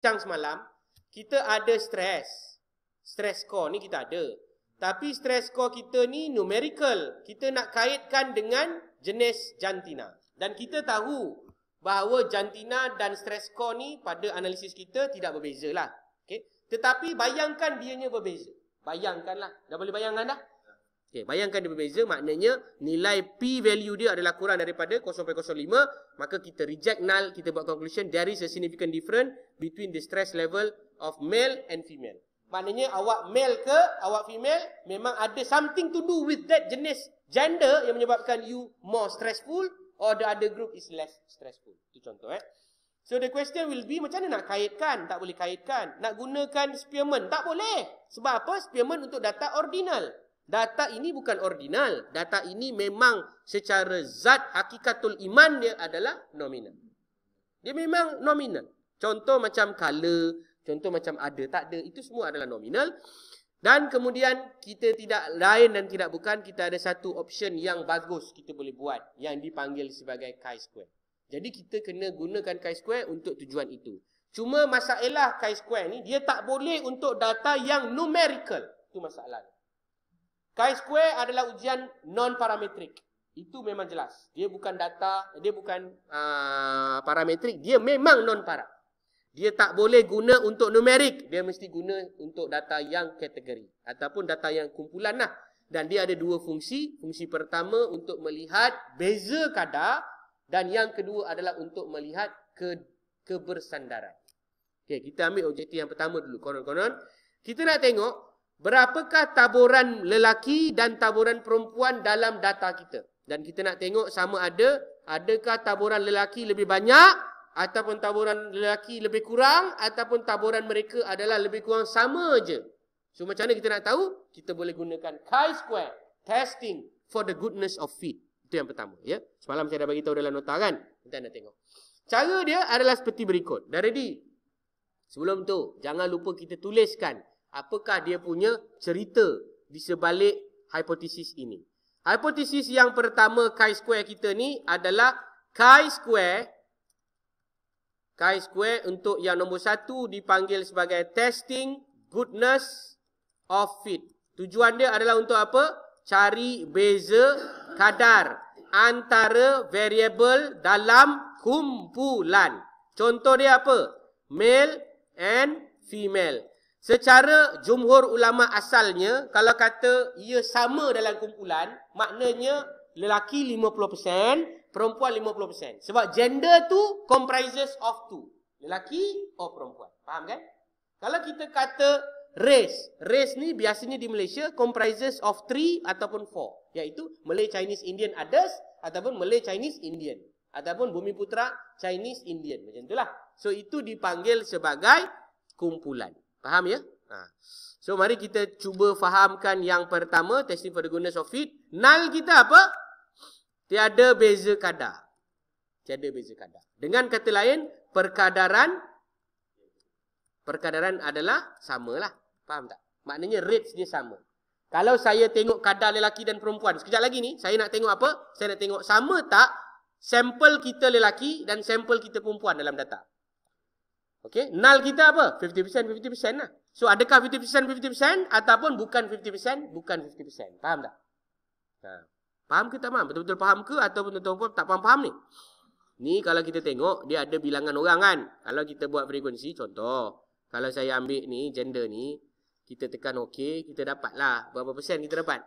bincang semalam, kita ada stres. Stres score ni kita ada. Tapi stres score kita ni numerical. Kita nak kaitkan dengan jenis jantina. Dan kita tahu bahawa jantina dan stres score ni pada analisis kita tidak berbeza lah. Okay. Tetapi bayangkan dia dianya berbeza. Bayangkanlah. Dah boleh bayangkan dah? Okay, bayangkan dia berbeza, maknanya nilai p-value dia adalah kurang daripada 0.05 maka kita reject null, kita buat conclusion there is a significant difference between the stress level of male and female. Maknanya awak male ke awak female memang ada something to do with that jenis gender yang menyebabkan you more stressful or the other group is less stressful. Itu contoh eh. So the question will be macam mana nak kaitkan? Tak boleh kaitkan. Nak gunakan Spearman Tak boleh. Sebab apa? Spearman untuk data ordinal data ini bukan ordinal. Data ini memang secara zat hakikatul iman dia adalah nominal. Dia memang nominal. Contoh macam color, contoh macam ada, tak ada. Itu semua adalah nominal. Dan kemudian kita tidak lain dan tidak bukan, kita ada satu option yang bagus kita boleh buat. Yang dipanggil sebagai chi-square. Jadi kita kena gunakan chi-square untuk tujuan itu. Cuma masalah chi-square ni, dia tak boleh untuk data yang numerical. Itu masalahnya. Chi square adalah ujian non parametrik Itu memang jelas. Dia bukan data, dia bukan uh, ah, parametric, dia memang non para. Dia tak boleh guna untuk numerik, dia mesti guna untuk data yang kategori ataupun data yang kumpulan lah. Dan dia ada dua fungsi. Fungsi pertama untuk melihat beza kadar dan yang kedua adalah untuk melihat ke kebersandaran. Okay, kita ambil objektif yang pertama dulu. Konon-konon kita nak tengok Berapakah taburan lelaki dan taburan perempuan dalam data kita? Dan kita nak tengok sama ada adakah taburan lelaki lebih banyak ataupun taburan lelaki lebih kurang ataupun taburan mereka adalah lebih kurang sama aje. So macam mana kita nak tahu? Kita boleh gunakan chi square testing for the goodness of Fit Itu yang pertama ya. Semalam saya dah bagi tahu dalam nota kan. Kita nak tengok. Cara dia adalah seperti berikut. Dah ready? Sebelum tu, jangan lupa kita tuliskan apakah dia punya cerita di sebalik hipotesis ini. Hipotesis yang pertama chi square kita ni adalah chi square chi square untuk yang nombor satu dipanggil sebagai testing goodness of fit. Tujuan dia adalah untuk apa? Cari beza kadar antara variable dalam kumpulan. Contoh dia apa? Male and female. Secara jumhur ulama asalnya kalau kata ia sama dalam kumpulan maknanya lelaki 50%, perempuan 50%. Sebab gender tu comprises of two, lelaki atau perempuan. Faham kan? Kalau kita kata race, race ni biasanya di Malaysia comprises of three ataupun four, iaitu Malay Chinese Indian others ataupun Malay Chinese Indian ataupun bumi putra Chinese Indian macam itulah. So itu dipanggil sebagai kumpulan. Faham ya? Ha. So mari kita cuba fahamkan yang pertama testing for the goodness of it. Nal kita apa? Tiada beza kadar. Tiada beza kadar. Dengan kata lain, perkadaran perkadaran adalah sama lah Faham tak? Maknanya rates dia sama. Kalau saya tengok kadar lelaki dan perempuan, sekejap lagi ni, saya nak tengok apa? Saya nak tengok sama tak sampel kita lelaki dan sampel kita perempuan dalam data. Okay, nal kita apa? 50% 50% lah. So adakah 50% 50% ataupun bukan 50% bukan 50%. Faham tak? Ha. Faham ke tak faham? Betul-betul faham ke ataupun tuan-tuan tak faham-faham ni? Ni kalau kita tengok dia ada bilangan orang kan. Kalau kita buat frekuensi contoh, kalau saya ambil ni gender ni, kita tekan okey, kita dapat lah berapa persen kita dapat?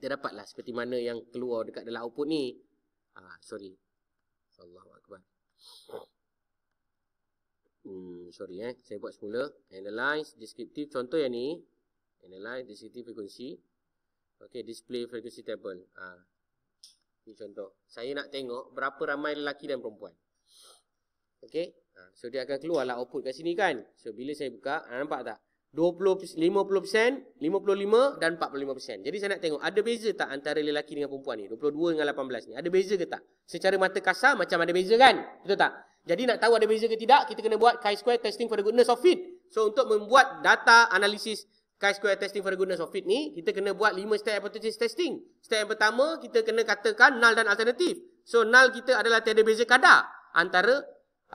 Kita lah. seperti mana yang keluar dekat dalam output ni. Ha, sorry. Allahuakbar. Oh hmm, sorry eh saya buat semula analyze descriptive contoh yang ni analyze descriptive frequency okey display frequency table ha. ni contoh saya nak tengok berapa ramai lelaki dan perempuan okey ha. so dia akan keluarlah output kat sini kan so bila saya buka ha, nampak tak 20 50% 55 dan 45%. Jadi saya nak tengok ada beza tak antara lelaki dengan perempuan ni? 22 dengan 18 ni. Ada beza ke tak? Secara mata kasar macam ada beza kan? Betul tak? Jadi nak tahu ada beza ke tidak, kita kena buat chi-square testing for the goodness of fit. So untuk membuat data analisis chi-square testing for the goodness of fit ni, kita kena buat 5 step hypothesis testing. Step yang pertama, kita kena katakan null dan alternatif. So null kita adalah tiada beza kadar antara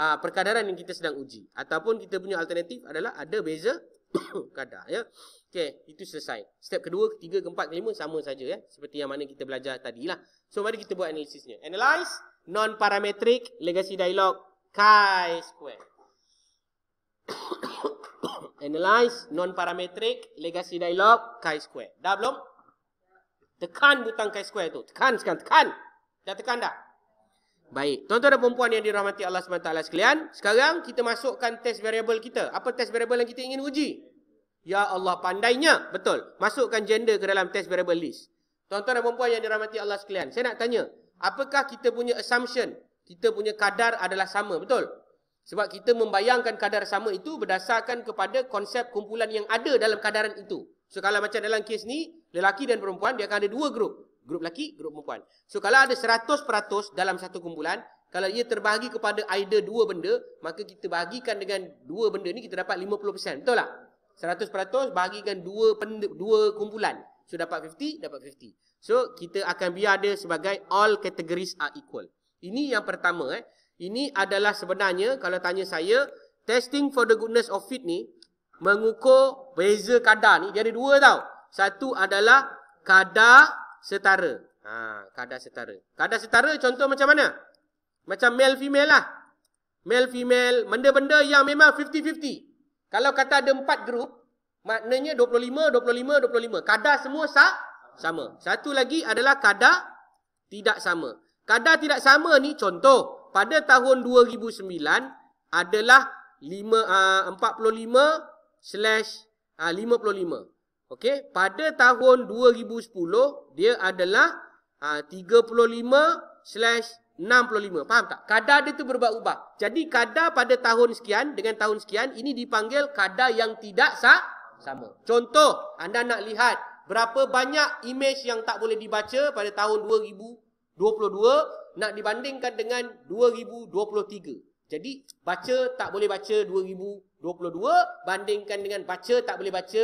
uh, perkadaran yang kita sedang uji. Ataupun kita punya alternatif adalah ada beza kadar. Ya? Okay, itu selesai. Step kedua, ketiga, keempat, kelima sama saja. Ya? Seperti yang mana kita belajar tadi lah. So mari kita buat analisisnya. Analyze. Non-parametric legacy dialog chi square. Analyze non-parametric legacy dialog chi square. Dah belum? Tekan butang chi square tu. Tekan sekarang. Tekan. Dah tekan dah? Baik. Tuan-tuan dan perempuan yang dirahmati Allah SWT sekalian. Sekarang kita masukkan test variable kita. Apa test variable yang kita ingin uji? Ya Allah pandainya. Betul. Masukkan gender ke dalam test variable list. Tuan-tuan dan perempuan yang dirahmati Allah sekalian. Saya nak tanya. Apakah kita punya assumption kita punya kadar adalah sama, betul? Sebab kita membayangkan kadar sama itu berdasarkan kepada konsep kumpulan yang ada dalam kadaran itu. So kalau macam dalam kes ni, lelaki dan perempuan, dia akan ada dua grup. Grup lelaki, grup perempuan. So kalau ada 100% dalam satu kumpulan, kalau ia terbahagi kepada either dua benda, maka kita bahagikan dengan dua benda ni, kita dapat 50%. Betul tak? 100% bahagikan dua, benda, dua kumpulan. So dapat 50, dapat 50. So kita akan biar dia sebagai all categories are equal. Ini yang pertama eh. Ini adalah sebenarnya kalau tanya saya testing for the goodness of fit ni mengukur beza kadar ni. Dia ada dua tau. Satu adalah kadar setara. Ha, kadar setara. Kadar setara contoh macam mana? Macam male female lah. Male female benda-benda yang memang 50-50. Kalau kata ada empat grup maknanya 25, 25, 25. Kadar semua sah? sama. Satu lagi adalah kadar tidak sama. Kadar tidak sama ni contoh pada tahun 2009 adalah 45/55. Ah, ah, Okey, pada tahun 2010 dia adalah 35/65. Ah, Faham tak? Kadar dia tu berubah-ubah. Jadi kadar pada tahun sekian dengan tahun sekian ini dipanggil kadar yang tidak sah sama. Contoh anda nak lihat berapa banyak imej yang tak boleh dibaca pada tahun 2022 nak dibandingkan dengan 2023. Jadi baca tak boleh baca 2022 bandingkan dengan baca tak boleh baca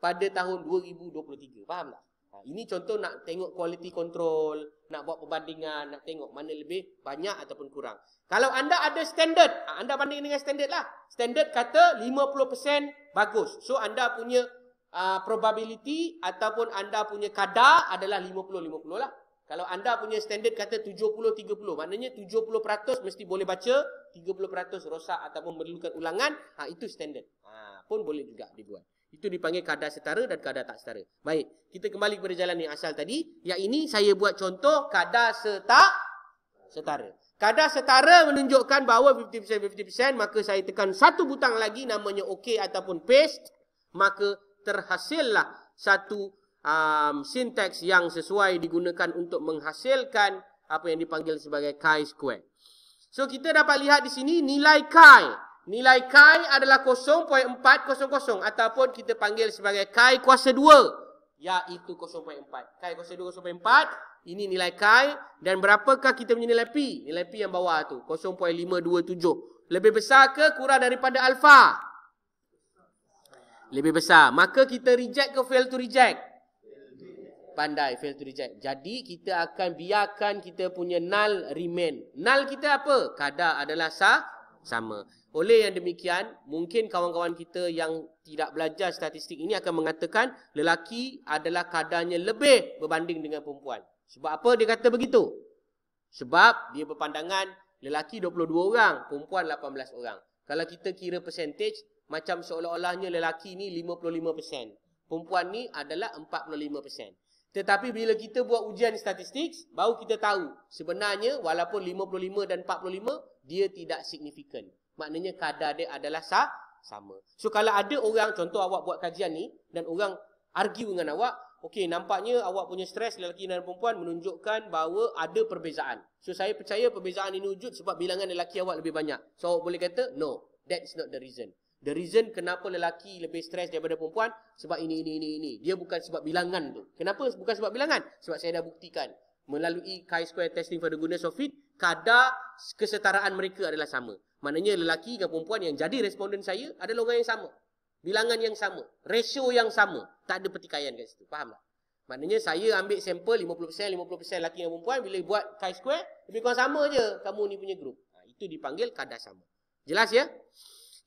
pada tahun 2023. Faham tak? Ha, ini contoh nak tengok quality control, nak buat perbandingan, nak tengok mana lebih banyak ataupun kurang. Kalau anda ada standard, ha, anda banding dengan standard lah. Standard kata 50% bagus. So anda punya uh, probability ataupun anda punya kadar adalah 50-50 lah. Kalau anda punya standard kata 70-30, maknanya 70% mesti boleh baca, 30% rosak ataupun memerlukan ulangan, ha, itu standard. Ha, pun boleh juga dibuat. Itu dipanggil kadar setara dan kadar tak setara. Baik, kita kembali kepada jalan yang asal tadi. Yang ini saya buat contoh kadar setak setara. Kadar setara menunjukkan bahawa 50%-50%, maka saya tekan satu butang lagi namanya OK ataupun paste, maka terhasillah satu um, sintaks yang sesuai digunakan untuk menghasilkan apa yang dipanggil sebagai chi-square. So, kita dapat lihat di sini nilai chi. Nilai chi adalah 0.400 ataupun kita panggil sebagai chi kuasa 2 iaitu 0.4. Chi kuasa 2, 0.4 ini nilai chi dan berapakah kita punya nilai pi? Nilai pi yang bawah tu 0.527. Lebih besar ke kurang daripada alfa? Lebih besar. Maka kita reject ke fail to reject? pandai fail to reject. Jadi kita akan biarkan kita punya null remain. Null kita apa? Kadar adalah sah sama. Oleh yang demikian, mungkin kawan-kawan kita yang tidak belajar statistik ini akan mengatakan lelaki adalah kadarnya lebih berbanding dengan perempuan. Sebab apa dia kata begitu? Sebab dia berpandangan lelaki 22 orang, perempuan 18 orang. Kalau kita kira percentage, macam seolah-olahnya lelaki ni 55%. Perempuan ni adalah 45%. Tetapi bila kita buat ujian statistik, baru kita tahu sebenarnya walaupun 55 dan 45, dia tidak signifikan. Maknanya kadar dia adalah sah, sama. So kalau ada orang, contoh awak buat kajian ni, dan orang argue dengan awak, okay, nampaknya awak punya stres lelaki dan perempuan menunjukkan bahawa ada perbezaan. So saya percaya perbezaan ini wujud sebab bilangan lelaki awak lebih banyak. So awak boleh kata, no, that is not the reason. The reason kenapa lelaki lebih stres daripada perempuan sebab ini ini ini ini. Dia bukan sebab bilangan tu. Kenapa bukan sebab bilangan? Sebab saya dah buktikan melalui chi square testing for the goodness of it, kadar kesetaraan mereka adalah sama. Maknanya lelaki dan perempuan yang jadi responden saya adalah orang yang sama. Bilangan yang sama, ratio yang sama. Tak ada pertikaian kat situ. Faham tak? Maknanya saya ambil sampel 50% 50% lelaki dan perempuan bila buat chi square lebih kurang sama je kamu ni punya group. Ha, itu dipanggil kadar sama. Jelas ya?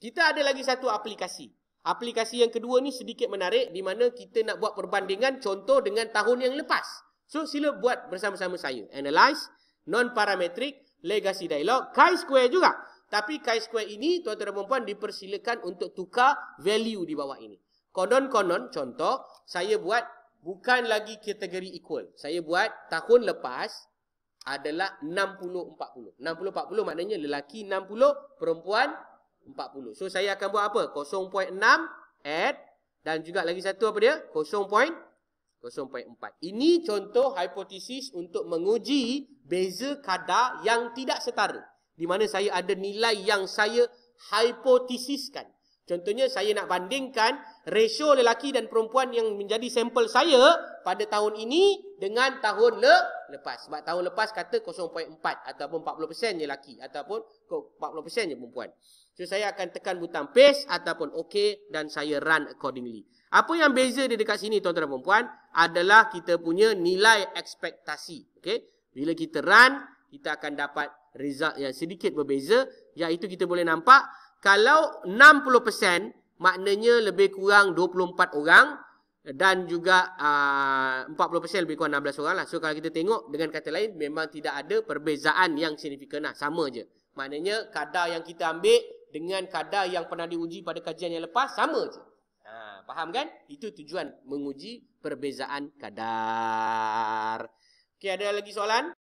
Kita ada lagi satu aplikasi. Aplikasi yang kedua ni sedikit menarik di mana kita nak buat perbandingan contoh dengan tahun yang lepas. So sila buat bersama-sama saya. Analyze, non-parametric, legacy dialog, chi-square juga. Tapi chi-square ini tuan-tuan dan puan dipersilakan untuk tukar value di bawah ini. Konon-konon contoh saya buat bukan lagi kategori equal. Saya buat tahun lepas adalah 60-40. 60-40 maknanya lelaki 60, perempuan 40. 40. So saya akan buat apa? 0.6 add dan juga lagi satu apa dia? 0.04. Ini contoh hipotesis untuk menguji beza kadar yang tidak setara. Di mana saya ada nilai yang saya hipotesiskan. Contohnya saya nak bandingkan ratio lelaki dan perempuan yang menjadi sampel saya pada tahun ini dengan tahun le lepas. Sebab tahun lepas kata 0.4 ataupun 40% je lelaki ataupun 40% je perempuan. So saya akan tekan butang paste ataupun ok dan saya run accordingly. Apa yang beza dia dekat sini tuan-tuan dan perempuan adalah kita punya nilai ekspektasi. Okay? Bila kita run, kita akan dapat result yang sedikit berbeza iaitu kita boleh nampak kalau 60% maknanya lebih kurang 24 orang dan juga ah, uh, 40% lebih kurang 16 orang lah. So kalau kita tengok dengan kata lain memang tidak ada perbezaan yang signifikan lah. Sama je. Maknanya kadar yang kita ambil dengan kadar yang pernah diuji pada kajian yang lepas sama je. Ha, faham kan? Itu tujuan menguji perbezaan kadar. Okey ada lagi soalan?